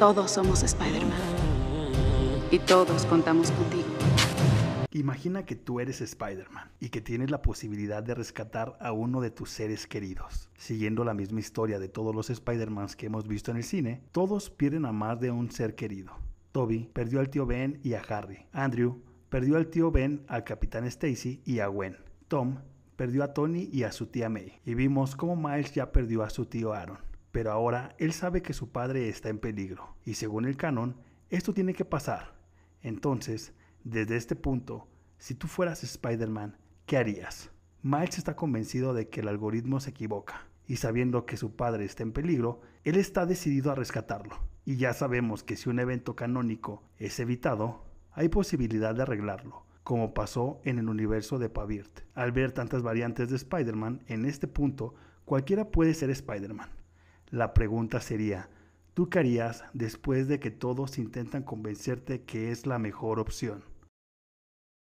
Todos somos Spider-Man. Y todos contamos contigo. Imagina que tú eres Spider-Man y que tienes la posibilidad de rescatar a uno de tus seres queridos. Siguiendo la misma historia de todos los Spider-Mans que hemos visto en el cine, todos pierden a más de un ser querido. Toby perdió al tío Ben y a Harry. Andrew perdió al tío Ben, al capitán Stacy y a Gwen. Tom perdió a Tony y a su tía May. Y vimos cómo Miles ya perdió a su tío Aaron. Pero ahora él sabe que su padre está en peligro, y según el canon, esto tiene que pasar. Entonces, desde este punto, si tú fueras Spider-Man, ¿qué harías? Miles está convencido de que el algoritmo se equivoca, y sabiendo que su padre está en peligro, él está decidido a rescatarlo. Y ya sabemos que si un evento canónico es evitado, hay posibilidad de arreglarlo, como pasó en el universo de Pavirt. Al ver tantas variantes de Spider-Man, en este punto, cualquiera puede ser Spider-Man. La pregunta sería, ¿tú qué harías después de que todos intentan convencerte que es la mejor opción?